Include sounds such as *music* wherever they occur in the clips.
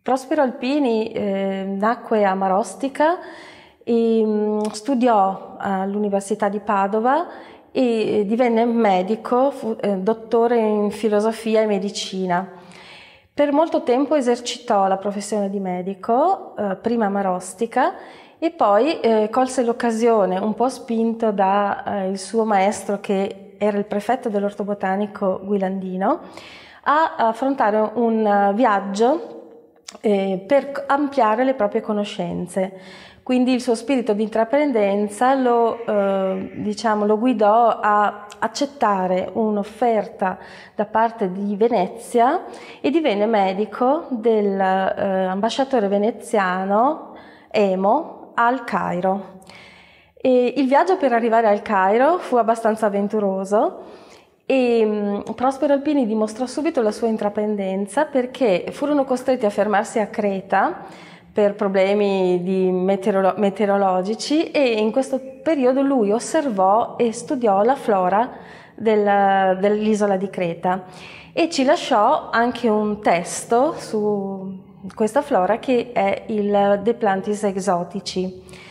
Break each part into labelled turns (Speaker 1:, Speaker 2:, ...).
Speaker 1: Prospero Alpini eh, nacque a Marostica e mm, studiò all'Università di Padova e eh, divenne medico, fu, eh, dottore in filosofia e medicina. Per molto tempo esercitò la professione di medico, eh, prima a Marostica, e poi eh, colse l'occasione, un po' spinto dal eh, suo maestro che era il prefetto dell'orto botanico Guilandino, a affrontare un eh, viaggio eh, per ampliare le proprie conoscenze. Quindi il suo spirito di intraprendenza lo, eh, diciamo, lo guidò a accettare un'offerta da parte di Venezia e divenne medico dell'ambasciatore eh, veneziano Emo al Cairo. E il viaggio per arrivare al Cairo fu abbastanza avventuroso e mm, Prospero Alpini dimostrò subito la sua intraprendenza perché furono costretti a fermarsi a Creta per problemi meteorolo- meteorologici e in questo periodo lui osservò e studiò la flora della, dell'isola di Creta e ci lasciò anche un testo su questa flora che è il De Plantis Exotici.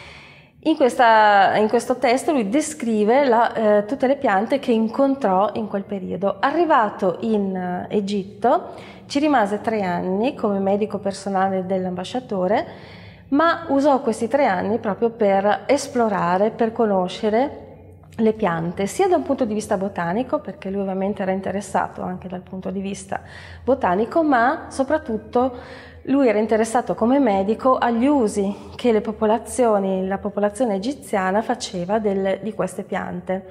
Speaker 1: In, questa, in, questo testo lui descrive la, eh, tutte le piante che incontrò in quel periodo. Arrivato in eh, Egitto, ci rimase tre anni come medico personale dell'ambasciatore, ma usò questi tre anni proprio per esplorare, per conoscere le piante, sia da un punto di vista botanico, perché lui ovviamente era interessato anche dal punto di vista botanico, ma soprattutto lui era interessato come medico agli usi che la popolazione egiziana faceva del, di queste piante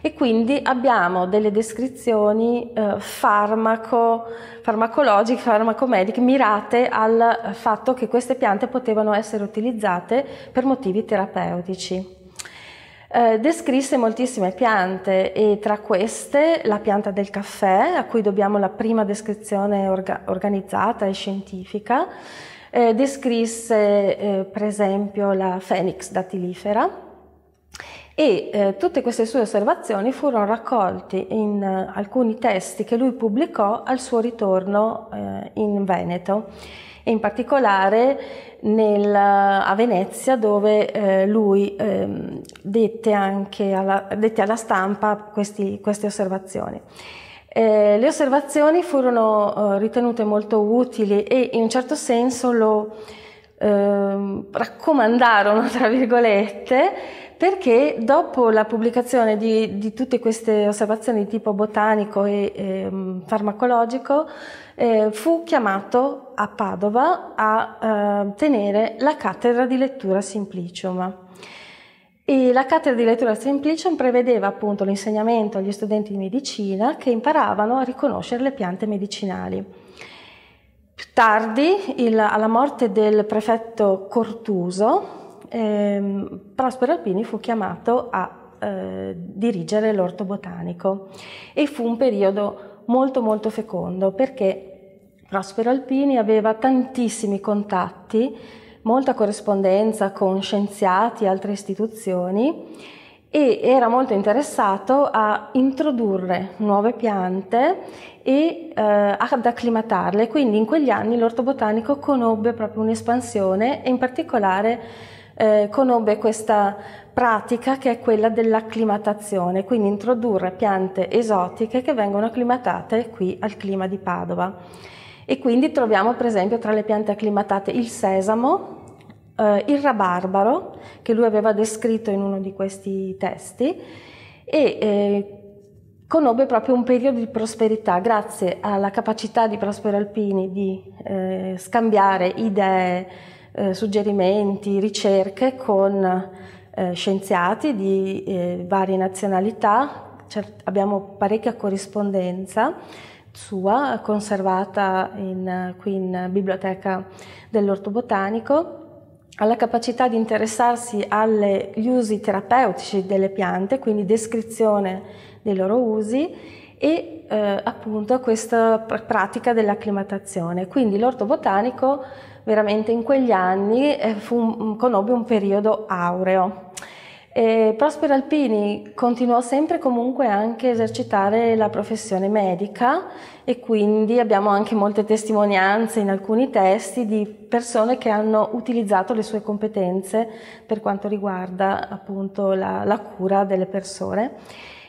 Speaker 1: e quindi abbiamo delle descrizioni eh, farmaco, farmacologiche, farmacomediche mirate al fatto che queste piante potevano essere utilizzate per motivi terapeutici. Eh, descrisse moltissime piante e tra queste la pianta del caffè, a cui dobbiamo la prima descrizione orga- organizzata e scientifica, eh, descrisse eh, per esempio la Phoenix datilifera, e eh, tutte queste sue osservazioni furono raccolte in eh, alcuni testi che lui pubblicò al suo ritorno eh, in Veneto e in particolare nel, eh, a Venezia dove eh, lui ehm, dette, anche alla, dette alla stampa questi, queste osservazioni. Eh, le osservazioni furono eh, ritenute molto utili e in un certo senso lo eh, raccomandarono, *laughs* tra virgolette, perché dopo la pubblicazione di, di tutte queste osservazioni di tipo botanico e eh, farmacologico eh, fu chiamato a Padova a eh, tenere la cattedra di lettura Simplicium. E la cattedra di lettura Simplicium prevedeva appunto l'insegnamento agli studenti di medicina che imparavano a riconoscere le piante medicinali. Più tardi, il, alla morte del prefetto Cortuso, ehm, Prospero Alpini fu chiamato a eh, dirigere l'orto botanico e fu un periodo molto molto fecondo perché Prospero Alpini aveva tantissimi contatti, molta corrispondenza con scienziati e altre istituzioni e era molto interessato a introdurre nuove piante e eh, ad acclimatarle, quindi in quegli anni l'orto botanico conobbe proprio un'espansione e in particolare eh, conobbe questa pratica che è quella dell'acclimatazione, quindi introdurre piante esotiche che vengono acclimatate qui al clima di Padova. E quindi troviamo per esempio tra le piante acclimatate il sesamo, eh, il rabarbaro, che lui aveva descritto in uno di questi testi, e eh, conobbe proprio un periodo di prosperità grazie alla capacità di Prospero Alpini di eh, scambiare idee, eh, suggerimenti, ricerche con eh, scienziati di eh, varie nazionalità, Cert abbiamo parecchia corrispondenza sua conservata in, qui in biblioteca dell'Orto Botanico alla capacità di interessarsi agli usi terapeutici delle piante, quindi descrizione dei loro usi e eh, appunto a questa pratica dell'acclimatazione. Quindi l'orto botanico veramente in quegli anni eh, fu, conobbe un periodo aureo. E Prospero Alpini continuò sempre comunque anche a esercitare la professione medica e quindi abbiamo anche molte testimonianze in alcuni testi di persone che hanno utilizzato le sue competenze per quanto riguarda appunto la, la cura delle persone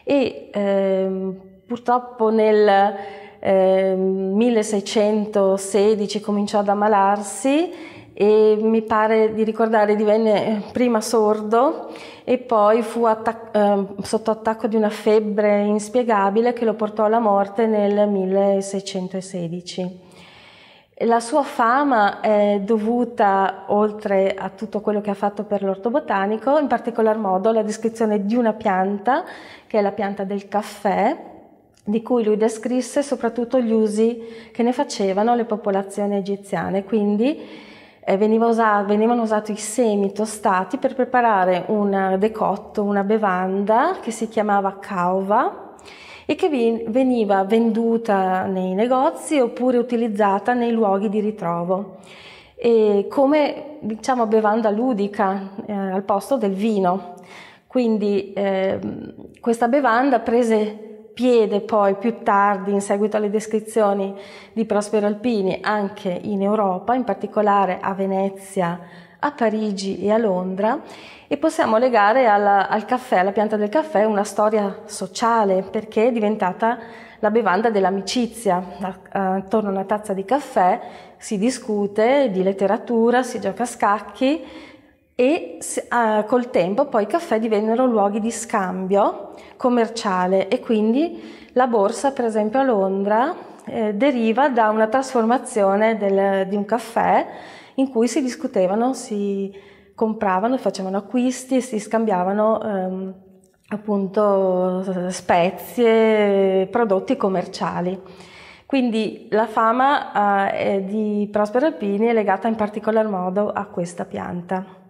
Speaker 1: e ehm, purtroppo nel eh, 1616 cominciò ad ammalarsi e mi pare di ricordare divenne eh, prima sordo e poi fu attac eh, sotto attacco di una febbre inspiegabile che lo portò alla morte nel 1616. La sua fama è dovuta, oltre a tutto quello che ha fatto per l'orto botanico, in particolar modo alla descrizione di una pianta, che è la pianta del caffè, di cui lui descrisse soprattutto gli usi che ne facevano le popolazioni egiziane. Quindi eh, veniva usato, venivano usati i semi tostati per preparare un decotto, una bevanda che si chiamava cauva e che veniva venduta nei negozi oppure utilizzata nei luoghi di ritrovo. E come diciamo bevanda ludica eh, al posto del vino. Quindi eh, questa bevanda prese piede poi più tardi, in seguito alle descrizioni di Prospero Alpini, anche in Europa, in particolare a Venezia, a Parigi e a Londra e possiamo legare alla, al caffè, alla pianta del caffè, una storia sociale perché è diventata la bevanda dell'amicizia. Eh, attorno a una tazza di caffè si discute di letteratura, si gioca a scacchi e eh, col tempo poi i caffè divennero luoghi di scambio commerciale e quindi la borsa per esempio a Londra eh, deriva da una trasformazione del, di un caffè in cui si discutevano, si compravano, facevano acquisti e si scambiavano ehm, appunto spezie, prodotti commerciali. Quindi la fama eh, di Prospero Alpini è legata in particolar modo a questa pianta.